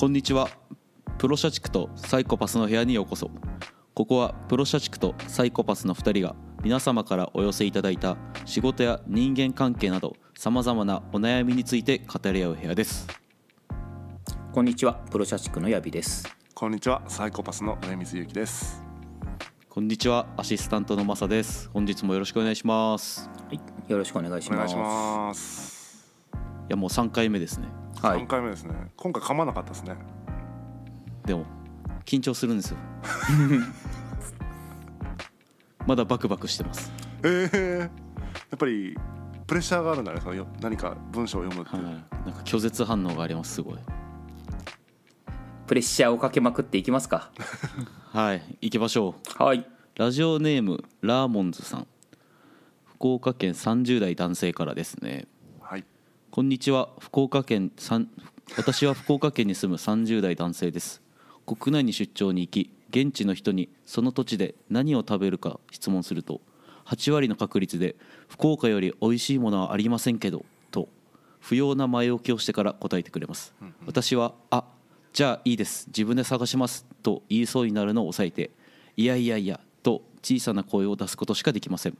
こんにちはプロ社畜とサイコパスの部屋にようこそここはプロ社畜とサイコパスの2人が皆様からお寄せいただいた仕事や人間関係などさまざまなお悩みについて語り合う部屋ですこんにちはプロ社畜のヤビですこんにちはサイコパスの上水ゆきですこんにちはアシスタントのマサです本日もよろしくお願いしますはいよろしくお願いしお願まいすしますいやもう3回目ですねはい、3回目ですね今回噛まなかったですねでも緊張するんですよ まだバクバクしてますええー、やっぱりプレッシャーがあるんだねその何か文章を読むって、はい、なんか拒絶反応がありますすごいプレッシャーをかけまくっていきますか はい行きましょうはいラジオネームラーモンズさん福岡県30代男性からですねこんにちは福岡県私は福岡県に住む30代男性です国内に出張に行き現地の人にその土地で何を食べるか質問すると8割の確率で福岡より美味しいものはありませんけどと不要な前置きをしてから答えてくれます、私はあじゃあいいです自分で探しますと言いそうになるのを抑えていやいやいやと小さな声を出すことしかできません、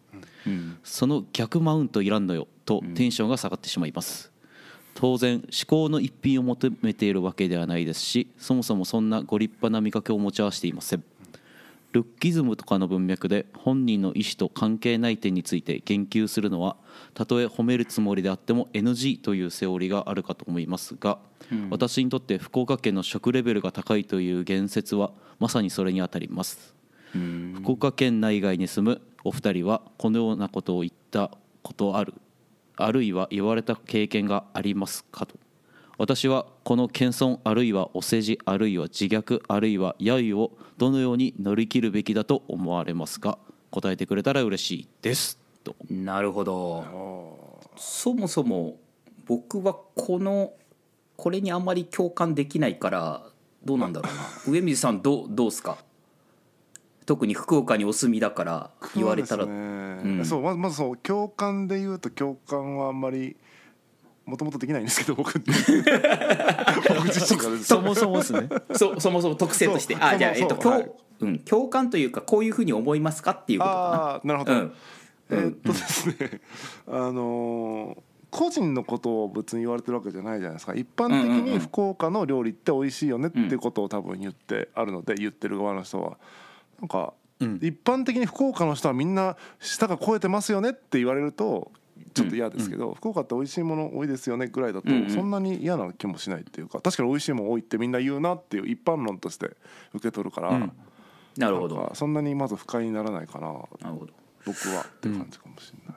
うん、その逆マウントいらんのよとテンションが下がってしまいます、当然至高の一品を求めているわけではないですしそもそもそんなご立派な見かけを持ち合わせていませんルッキズムとかの文脈で本人の意思と関係ない点について言及するのはたとえ褒めるつもりであっても NG というセオリーがあるかと思いますが、うん、私にとって福岡県の食レベルが高いという言説はまさにそれにあたります、福岡県内外に住むお二人はこのようなことを言ったことあるあるいは言われた経験がありますかと私はこの謙遜あるいはお世辞あるいは自虐あるいは揶揄をどのように乗り切るべきだと思われますか答えてくれたら嬉しいですとなるほどそもそも僕はこのこれにあまり共感できないからどうなんだろうな上水さんどうどうすか特に福岡にお住みだから言われたらそう、ねうん、そうまずまずそう共感で言うと共感はあんまりもともとできないんですけど僕 そもそもですねそそもそも特性としてあじゃあ、えっと共、はい、うん、共感というかこういうふうに思いますかっていうことかな。なるほど、うん、えー、っとですね、うん、あのー個人のことを別に言われてるわけじゃないじゃないですか一般的に福岡の料理って美味しいよねっていうことを多分言ってあるので言ってる側の人はなんか、うん、一般的に福岡の人はみんな舌が肥えてますよねって言われるとちょっと嫌ですけど、うんうん、福岡って美味しいもの多いですよねぐらいだとそんなに嫌な気もしないっていうか確かに美味しいもの多いってみんな言うなっていう一般論として受け取るから、うん、なるほどそんなにまず不快にならないかななるほど僕はって感じかもしれない、うん、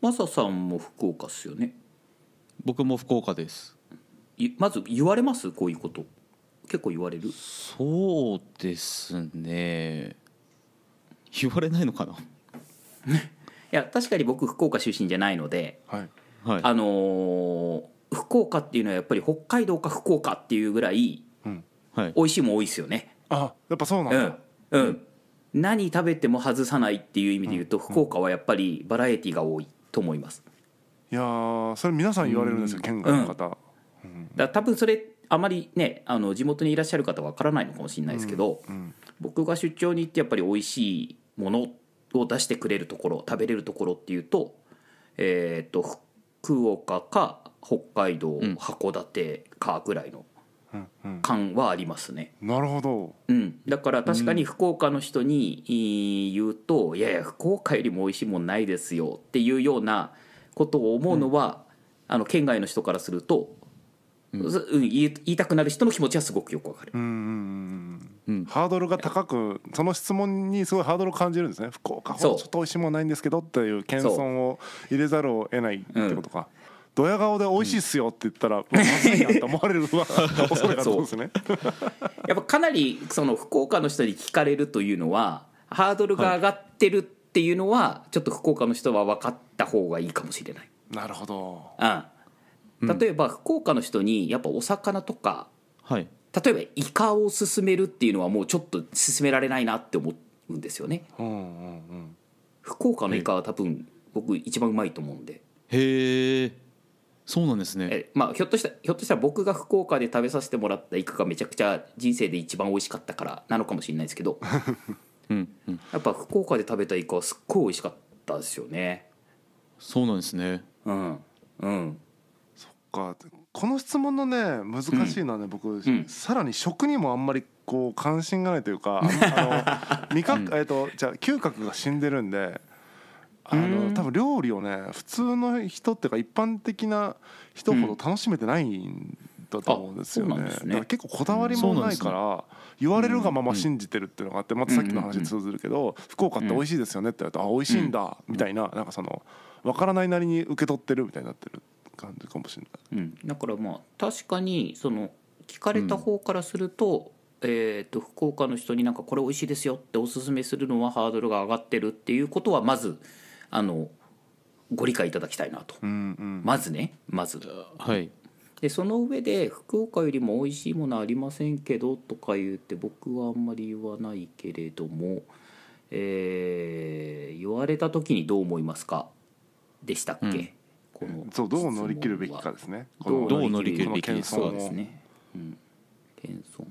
マサさんも福岡っすよね僕も福岡ですまず言われますこういうこと結構言われるそうですね言われないのかな いや確かに僕福岡出身じゃないので、はいはい、あのー福岡っていうのはやっぱり北海道か福岡っていうぐらい、うんはい、美味しいも多いですよねあやっぱそうなんだうん、うん、何食べても外さないっていう意味で言うと、うん、福岡はやっぱりバラエティーが多いと思いますいやそれ皆さん言われるんですよ、県外の方、うん、だ多分それあまりねあの地元にいらっしゃる方わからないのかもしれないですけど、僕が出張に行ってやっぱり美味しいものを出してくれるところ食べれるところっていうと,、えー、と福岡か北海道、うん函館かぐらいの感はありますね。なるほどうん、だから確かに福岡の人に言うと、いやいや福岡よりも美味しいもんないですよっていうようなことを思うのは、あの県外の人からすると、うん言い言いたくなる人の気持ちはすごくよくわかる。うんうんうんハードルが高くその質問にすごいハードルを感じるんですね福岡ほどちょっと美味しいもんないんですけどっていう謙遜を入れざるを得ないってことか。ドヤ顔で美味しいっすよって言ったら、うん、まずいなと思われるは恐れがそうですね やっぱかなりその福岡の人に聞かれるというのはハードルが上がってるっていうのは、はい、ちょっと福岡の人は分かった方がいいかもしれない。なるほど、うん、例えば、福岡の人にやっぱお魚とか、はい、例えばイカをすめるっていうのはもうちょっとすめられないなって思うんですよね、うんうんうん、福岡のイカは多分僕一番うまいと思うんでへえそうなんですねえ、まあ、ひょっとしたひょっとしたら僕が福岡で食べさせてもらったイカがめちゃくちゃ人生で一番美味しかったからなのかもしれないですけど うん、うん、やっぱ福岡で食べたイカはすっごい美味しかったですよねそうなんですねうんうんそっかこの質問のね難しいのはね、僕、さらに食にもあんまりこう関心がないというかあの味覚、えっとじゃ嗅覚が死んでるんで。あの多分料理をね普通の人っていうか一般的な人ほど楽しめてないんだと思うんですよね,、ね結構こだわりもないから、言われるがまま信じてるっていうのがあってまたさっきの話に通ずるけど、福岡って美味しいですよねって言われて、あ美味しいんだみたいな、なんかその分からないなりに受け取ってるみたいになってる感じかもしれない、うん、だからまあ確かにその聞かれた方からすると、うん、えー、と福岡の人になんかこれ美味しいですよっておすすめするのはハードルが上がってるっていうことはまずあのご理解いただきたいなと、うんうん、まずねまず。はいでその上で福岡よりも美味しいものありませんけどとか言うて僕はあんまり言わないけれども、えー、言われた時にどう思いますかでしたっけ、このそうどう乗り切るべきかですねどう乗り切るべきそうですね、うん、謙遜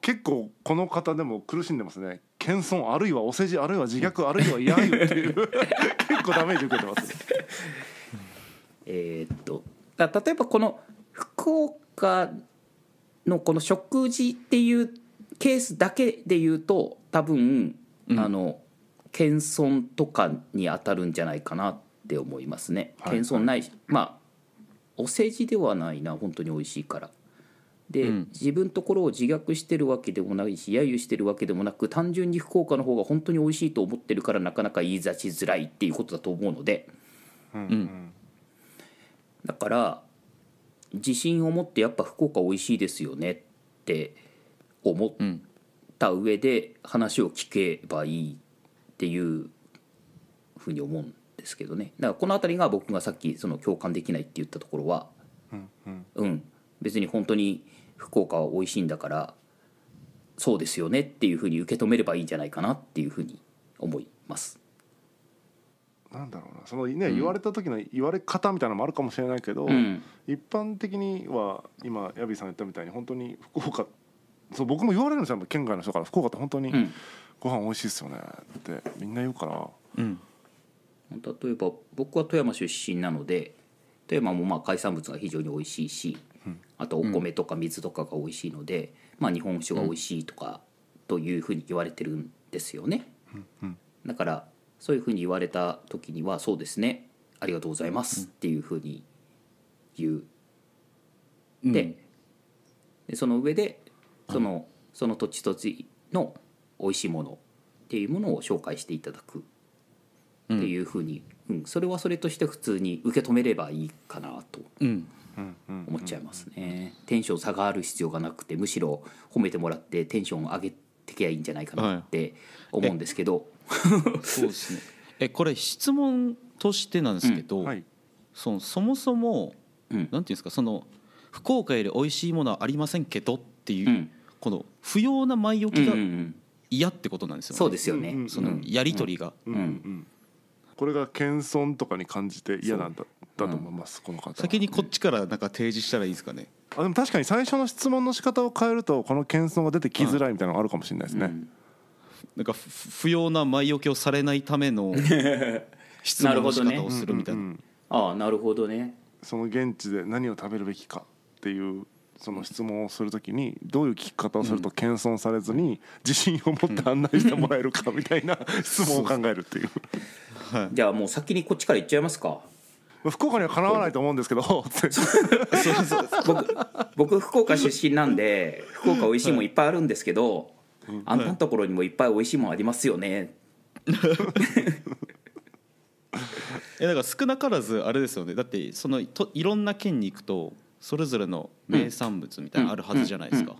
結構この方でも苦しんでますね謙遜あるいはお世辞あるいは自虐あるいは嫌ゆっていう 結構ダメージ受けてますえっとだ例えばこの福岡のこの食事っていうケースだけで言うと多分、うん、あの謙遜とかに当たるんじゃないかなって思いますね、謙遜ないし、まあお世辞ではないな本当に美味しいからで、うん、自分ところを自虐してるわけでもないし揶揄してるわけでもなく単純に福岡の方が本当に美味しいと思ってるからなかなか言い出しづらいっていうことだと思うので、うん、うん、だから自信を持ってやっぱ福岡美味しいですよねって思った上で話を聞けばいいっていうふうに思うんですけどねだからこの辺りが僕がさっきその共感できないって言ったところは、うんうんうん、別に本当に福岡は美味しいんだからそうですよねっていうふうに受け止めればいいんじゃないかなっていうふうに思います。なんだろうなそのね、うん、言われた時の言われ方みたいなのもあるかもしれないけど、うん、一般的には今ヤビーさん言ったみたいに本当に福岡そう僕も言われるんですよ県外の人から福岡って本当にご飯美味しいですよねってみんな言うから、うん、例えば僕は富山出身なので富山もまあ海産物が非常に美味しいし、うん、あとお米とか水とかが美味しいので、うん、まあ、日本酒が美味しいとかというふうに言われてるんですよね。うん、だからそういうふうに言われた時には「そうですねありがとうございます」っていうふうに言う。ででその上でそのその土地土地の美味しいものっていうものを紹介していただく。っていうふうに、うん、うん、それはそれとして普通に受け止めればいいかなと。うん思っちゃいますねテンション差がある必要がなくてむしろ褒めてもらってテンション上げてきゃいいんじゃないかなって思うんですけど、はい、そうですねえこれ質問としてなんですけど、うんはい、そのそもそも、うん、なんていうんですかその福岡より美味しいものはありませんけどっていう、うん、この不要な前置きが嫌ってことなんですよね。そうですよね。そのやり取りが、うんこれが謙遜とかに感じて嫌なんだだと思います、この方先にこっちからなんか提示したらいいですかねあでも確かに最初の質問の仕方を変えるとこの謙遜が出てきづらいみたいなのがあるかもしれないですね、うん、なんか不要な前置きをされないための 質問の仕方をするみたいなね、あなるほどねその現地で何を食べるべきかっていうその質問をするときにどういう聞き方をすると謙遜されずに自信を持って案内してもらえるかみたいな質問を考えるっていう、じゃあもう先にこっちから行っちゃいますか福岡にはかなわないと思うんですけど 僕僕福岡出身なんで福岡美味しいもいっぱいあるんですけど、はい、あんたのところにもいっぱい美味しいもありますよね、えだから少なからずあれですよねだってそのといろんな県に行くとそれぞれの名産物みたいなあるはずじゃないですか、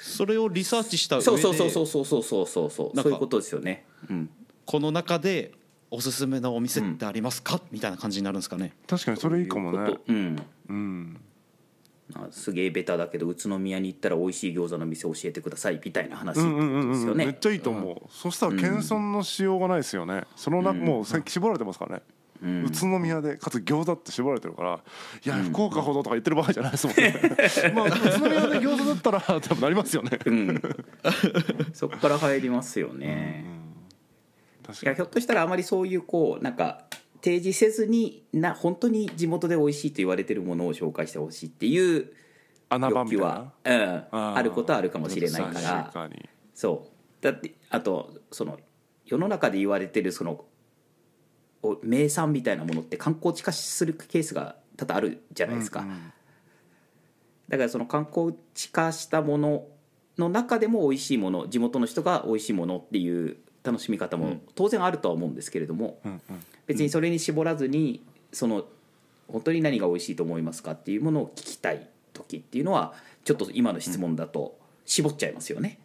それをリサーチした上でそうそうそうそうそうそうそうそうそういうことですよね、うん、この中でおすすめのお店ってありますか、うん、みたいな感じになるんですかね確かにそれいいかもねうん、うんすげえベタだけど宇都宮に行ったら美味しい餃子の店教えてくださいみたいな話ですよね、めっちゃいいと思う、うん、そしたら謙遜のしようがないですよねその中、うん、もう最近絞られてますからね、うん、宇都宮でかつ餃子って絞られてるからいや福岡ほどとか言ってる場合じゃないですもんね、うん、まあ宇都宮で餃子だったら多分なりますよねそっから入りますよね、いやひょっとしたらあまりそういうこうなんか提示せずにな本当に地元で美味しいと言われてるものを紹介してほしいっていう欲求は、うん、あることはあるかもしれないからそうだってあとその世の中で言われてるその名産みたいなものって観光地化するケースが多々あるじゃないですか、うんうん、だからその観光地化したものの中でも美味しいもの地元の人が美味しいものっていう楽しみ方も当然あるとは思うんですけれども、別にそれに絞らずにその本当に何が美味しいと思いますかっていうものを聞きたい時っていうのはちょっと今の質問だと絞っちゃいますよね。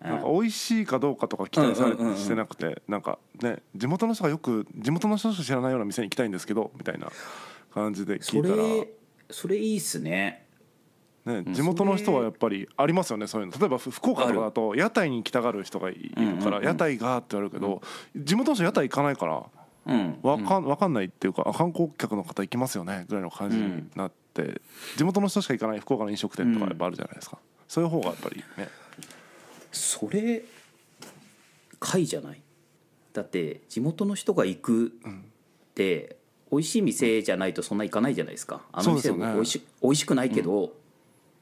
なんか美味しいかどうかとか期待されしてなくてなんかね地元の人がよく地元の人しか知らないような店に行きたいんですけどみたいな感じで聞いたらそれそれいいっすねね、地元の人はやっぱりありますよねそういうの例えば福岡とかだと屋台に行きたがる人がいるから屋台がって言われるけど地元の人屋台行かないから分かん分かんないっていうか観光客の方行きますよねぐらいの感じになって地元の人しか行かない福岡の飲食店とかやっぱあるじゃないですかそういう方がやっぱりね。それ貝じゃないだって地元の人が行くって美味しい店じゃないとそんな行かないじゃないですかあの店もおいし,、美味しくないけど、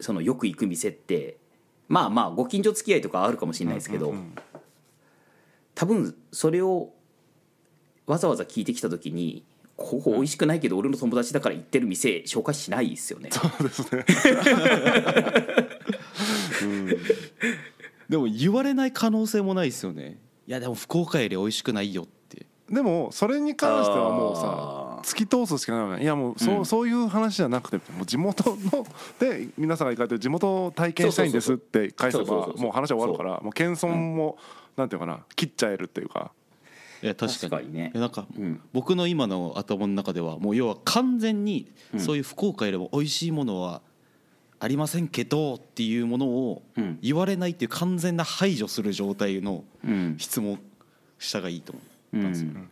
そのよく行く店ってまあまあご近所付き合いとかあるかもしれないですけど、うんうんうん、多分それをわざわざ聞いてきた時にここ美味しくないけど俺の友達だから行ってる店紹介しないですよね。そうですねうん、でも言われない可能性もないですよね。いやでも福岡より美味しくないよって。でもそれに関してはもうさ突き通すしかないいやもうそう,、そういう話じゃなくてもう地元ので皆さんが行かれてる地元を体験したいんですって返せばもう話は終わるからもう謙遜も、うなんていうかな切っちゃえるっていうか。いや確かにねなんか、僕の今の頭の中ではもう要は完全にそういう福岡よりも美味しいものはありませんけどっていうものを言われないっていう完全な排除する状態の質問したがいいと思ったんですよ、ね。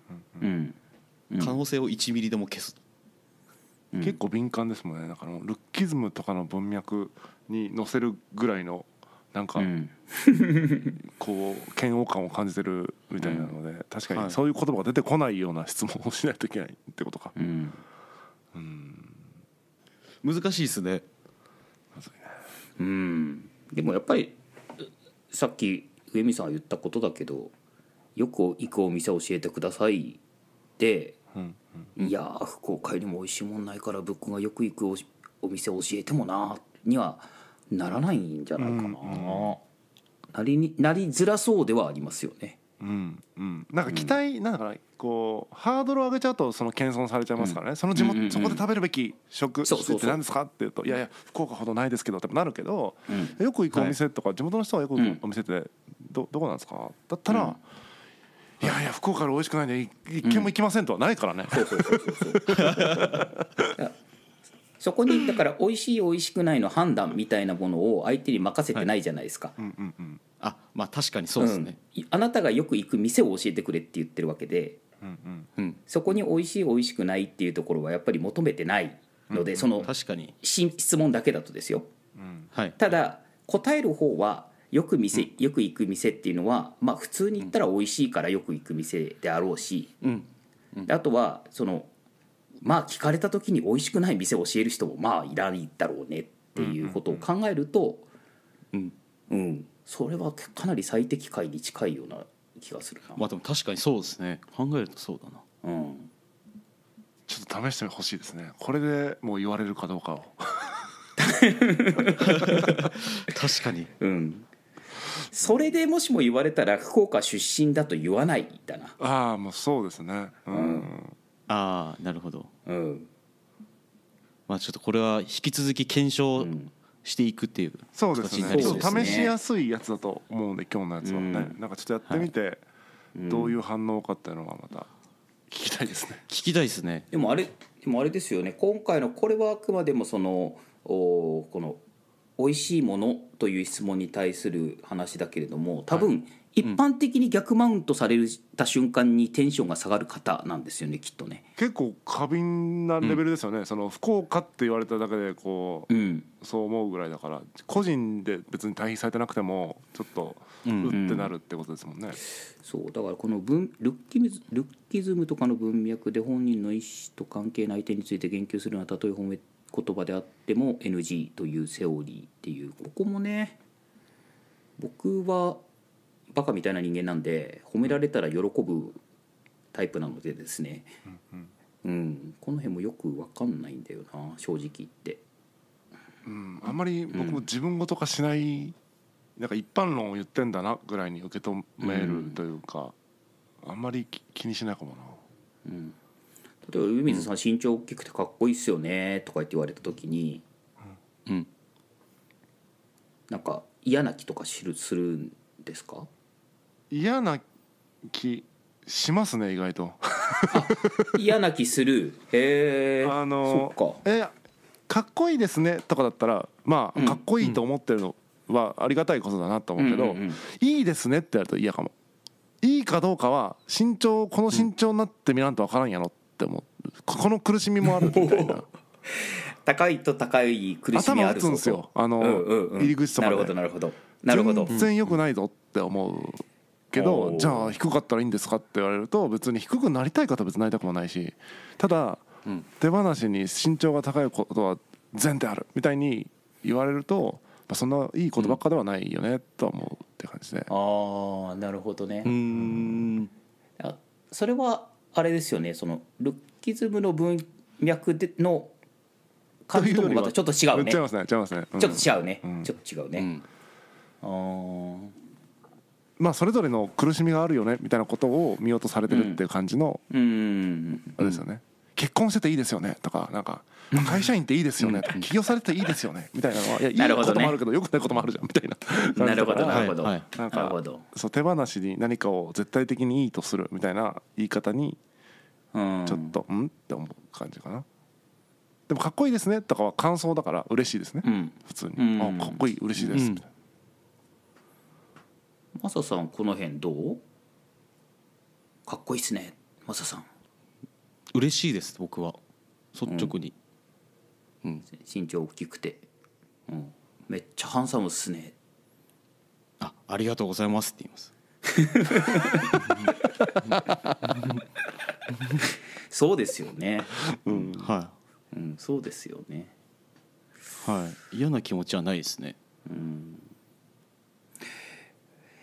うん可能性を1ミリでも消す、うん、結構敏感ですもんねだからルッキズムとかの文脈に載せるぐらいのなんか、うん、こう嫌悪感を感じてるみたいなので、うん、確かにそういう言葉が出てこないような質問をしないといけないってことか、うん、うん、難しいですねうんでもやっぱりさっき上見さんが言ったことだけどよく行くお店教えてくださいでうんうん、いやー福岡よりも美味しいもんないからブックがよく行くお店教えてもなにはならないんじゃないかな、うんうん、なりになりづらそうではありますよね。うんうん、なんか期待、うん、なんだかなこうハードルを上げちゃうとその謙遜されちゃいますからね、うん、その地元、うんうんそこで食べるべき食って何ですかっていうと「いやいや福岡ほどないですけど」ってなるけど、うん、よく行くお店とか、はい、地元の人がよく行くお店ってどどこなんですかだったら、いやいや福岡から美味しくないんで一軒も行きませんとはないからね、そうそうそうそう そこにだから美味しい美味しくないの判断みたいなものを相手に任せてないじゃないですか、はい、うんうんうん、あまあ確かにそうですね、うん、あなたがよく行く店を教えてくれって言ってるわけで、うんうん、そこに美味しい美味しくないっていうところはやっぱり求めてないので、うんうん、その確かに質問だけだとですよ、うんはい、ただ答える方はよく店、よく行く店っていうのは、まあ、普通に行ったら美味しいからよく行く店であろうし、うんあとはそのまあ聞かれた時に美味しくない店を教える人もまあいらないだろうねっていうことを考えると、うんそれはかなり最適解に近いような気がするな。まあ、でも確かにそうですね考えるとそうだな。うんちょっと試してほしいですね。これでもう言われるかどうかを。確かに。うん。それでもしも言われたら福岡出身だと言わないだなああもうそうですねうん、うん、ああなるほどうんまあちょっとこれは引き続き検証していくっていう、うん、そうですねですね試しやすいやつだと思うんで今日のやつはね、うん、なんかちょっとやってみて、はい、どういう反応かっていうのはまた聞きたいですね聞きたいですね でもあれでもあれですよね今回のこれはあくまでもそのおこの美味しいものという質問に対する話だけれども多分、一般的に逆マウントされた瞬間にテンションが下がる方なんですよねきっとね結構過敏なレベルですよね、うん、その福岡って言われただけでこう、うん、そう思うぐらいだから個人で別に退比されてなくてもちょっとうってなるってことですもんね、うんうん、そうだからこの文ルッキズルッキズムとかの文脈で本人の意思と関係ない点について言及するのは例え褒め言葉であっても NG というセオリーっていうここもね僕はバカみたいな人間なんで褒められたら喜ぶタイプなのでですね、うんうん、この辺もよく分かんないんだよな正直言って。うん、あんまり僕も自分ごと化しない、うん、なんか一般論を言ってんだなぐらいに受け止めるというか、うん、あんまり気にしないかもな。うん例えば「海水さん身長大きくてかっこいいっすよね」とか言って言われた時にうん、なんか嫌な気とかるするんですか嫌な気しますね意外と嫌な気するへえあのそっかえかっこいいですねとかだったらまあかっこいいと思ってるのはありがたいことだなと思うけど、うんうんうんいいですねってやると嫌かもいいかどうかは身長この身長になってみらんと分からんやろっって思うこの苦しみもあるみたいな 高いと高い苦しみあるぞ頭打つんですよあの、うんうんうん、入り口とかでなるほどなるほどなるほど全然よくないぞって思うけど、うん、じゃあ低かったらいいんですかって言われると別に低くなりたい方は別になりたくもないしただ、うん、手放しに身長が高いことは前であるみたいに言われると、そんないいことばっかではないよね、うん、と思うって感じでああなるほどねうんそれはあれですよねそのルッキズムの文脈での感じともまたちょっと違うね違いますね違いますね、うん、ちょっと違うね、うん、ちょっと違うね、うん、あまあそれぞれの苦しみがあるよねみたいなことを見落とされてるっていう感じのあれですよね、結婚してていいですよねとかなんか会社員っていいですよね起業されていいですよねみたいなのはいやいい こともあるけどよくないこともあるじゃんみたいな なるほどなるほどなんかそう手放しに何かを絶対的にいいとするみたいな言い方にちょっとうんって思う感じかな。でもかっこいいですねとかは感想だから嬉しいですね、普通に、うあかっこいい嬉しいです、うん、マサさんこの辺どうかっこいいっすねマサさん嬉しいです僕は率直に、うん、身長大きくて、うん、めっちゃハンサムっすねあありがとうございますって言います そうですよねうんはい、うん、そうですよねはい嫌な気持ちはないですねうん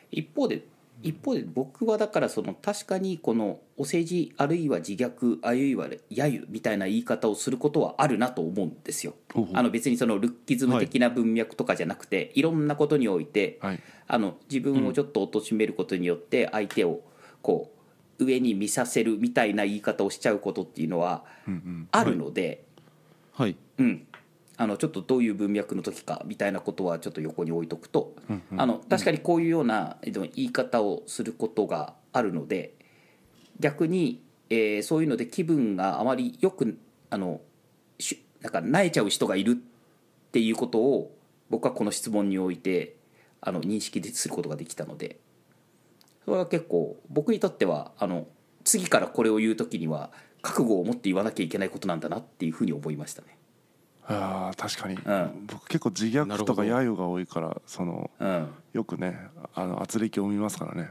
一方で一方で僕はだからその確かにこのお世辞あるいは自虐あるいは揶揄みたいな言い方をすることはあるなと思うんですよ。あの別にそのルッキズム的な文脈とかじゃなくて、はい、いろんなことにおいて、はい、あの自分をちょっと貶めることによって相手をこう上に見させるみたいな言い方をしちゃうことっていうのはあるので、うん、うんはいうん、あのちょっとどういう文脈の時かみたいなことはちょっと横に置いとくと、うんうん、あの確かにこういうような言い方をすることがあるので逆に、えー、そういうので気分があまりよくあのしなんか萎えちゃう人がいるっていうことを僕はこの質問においてあの認識することができたのでそれは結構僕にとってはあの次からこれを言う時には覚悟を持って言わなきゃいけないことなんだなっていうふうに思いましたね。あ確かに、うん、僕結構自虐とか揶揄が多いからその、うん、よくねあの圧力を見ますからね、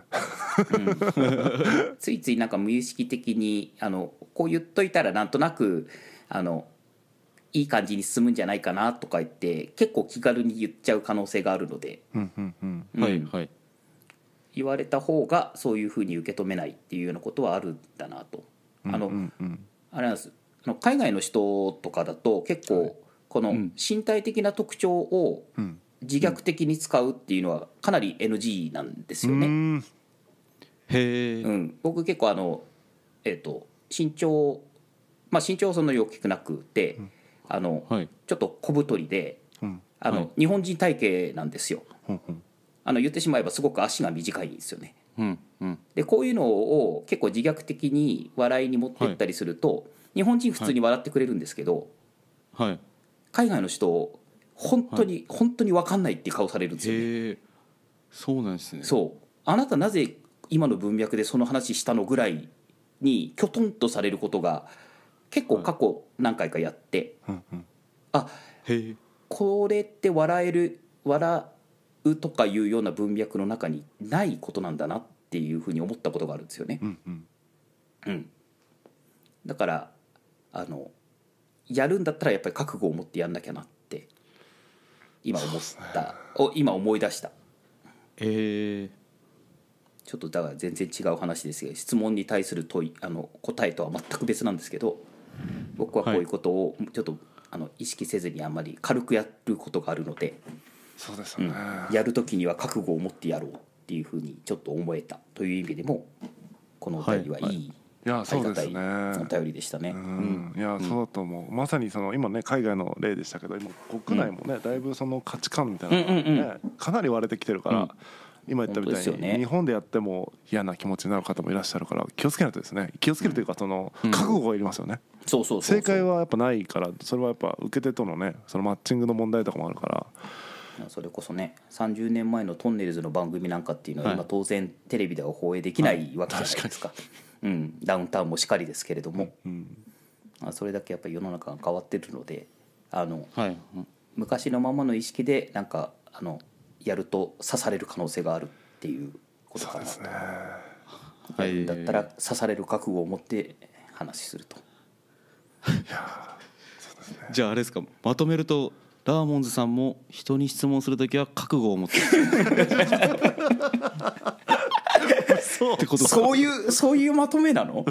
うん、ついついなんか無意識的にあのこう言っといたらなんとなくあのいい感じに進むんじゃないかなとか言って結構気軽に言っちゃう可能性があるので言われた方がそういうふうに受け止めないっていうようなことはあるんだなと。あの、あれなんですあの海外の人とかだと結構、はいこの身体的な特徴を自虐的に使うっていうのはかなり NG なんですよね。うん、へうん、僕結構あの、えーと、身長、まあ、身長そんなに大きくなくて、あの、はい、ちょっと小太りで、あの、はい、日本人体型なんですよ。あの言ってしまえばすごく足が短いんですよね。うんうん、でこういうのを結構自虐的に笑いに持ってったりすると、はい、日本人普通に笑ってくれるんですけど、はい、海外の人本当に、はい、本当に分かんないって顔されるんですよ、ね、そうなんですねそうあなたなぜ今の文脈でその話したのぐらいにきょとんとされることが結構過去何回かやって、はい、あこれって笑える笑うとかいうような文脈の中にないことなんだなっていうふうに思ったことがあるんですよね。うん、うんうん、だからあのやるんだったらやっぱり覚悟を持ってやんなきゃなって今思ったお今思い出したええちょっとだから全然違う話ですけど質問に対する問いあの答えとは全く別なんですけど僕はこういうことをちょっと、あの意識せずにあんまり軽くやることがあるのでそうですね、うん、やる時には覚悟を持ってやろうっていうふうにちょっと思えたという意味でもこのお便りはいいいやそうですねお便りでしたね、うんいやそうだと思う、まさにその今ね海外の例でしたけど今国内もね、だいぶその価値観みたいなのが、ねかなり割れてきてるから、今言ったみたいに、日本でやっても嫌な気持ちになる方もいらっしゃるから気をつけないとですね気をつけるというかその覚悟がいりますよね、そうそう正解はやっぱないからそれはやっぱ受け手とのねそのマッチングの問題とかもあるからそれこそね30年前のトンネルズの番組なんかっていうのは今当然テレビでは放映できないわけじゃないですか、はい、うん、ダウンタウンもしかりですけれども、うん、あ、それだけやっぱり世の中が変わってるのであの、はい、昔のままの意識でなんかあのやると刺される可能性があるっていうことかなと、ねはい、だったら刺される覚悟を持って話すると。ね、じゃああれですかまとめるとラーモンズさんも人に質問する時は覚悟を持って ってことそういうそういうまとめなの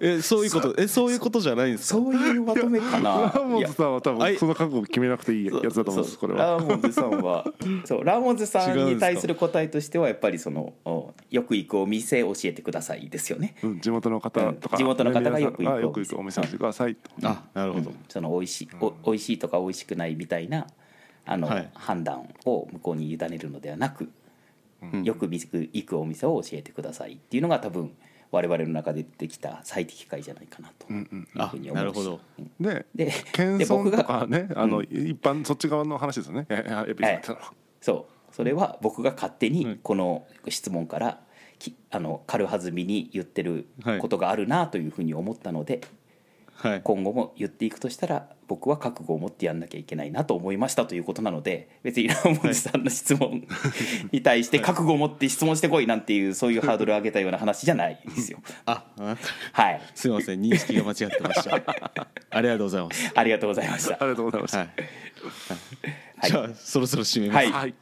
えそういうことえそういうことじゃないんですかそういうまとめかなラーモンズさんは多分その覚悟決めなくていいやつだと思うんですこれはラーモンズさんはそうラーモンズさんに対する答えとしてはやっぱりそのよく行くお店教えてくださいですよね、うん、地元の方とか、うん、地元の方がよく行くお店教えてくださいあなるほど、うん、その美味しいお美味しいとか美味しくないみたいなあの、はい、判断を向こうに委ねるのではなくよく行くお店を教えてくださいっていうのが多分我々の中でできた最適解じゃないかなというふうに思います。でで謙遜とかねあの、一般そっち側の話ですよね。そうそれは僕が勝手にこの質問から、あの軽はずみに言ってることがあるなというふうに思ったので、はい、今後も言っていくとしたら僕は覚悟を持ってやんなきゃいけないなと思いましたということなので別に稲文さんの質問に対して覚悟を持って質問してこいなんていうそういうハードルを上げたような話じゃないですよ。あはいすみません認識が間違ってました。ありがとうございます。ありがとうございました。ありがとうございました。はいはい、じゃあそろそろ締めます。はい、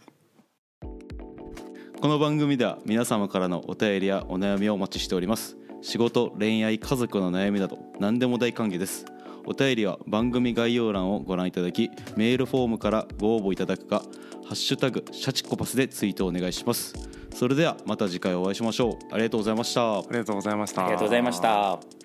この番組では皆様からのお便りやお悩みをお待ちしております。仕事、恋愛、家族の悩みなど何でも大歓迎です。お便りは番組概要欄をご覧いただきメールフォームからご応募いただくか「ハッシュタグシャチコパス」でツイートお願いしますそれではまた次回お会いしましょうありがとうございましたありがとうございましたありがとうございました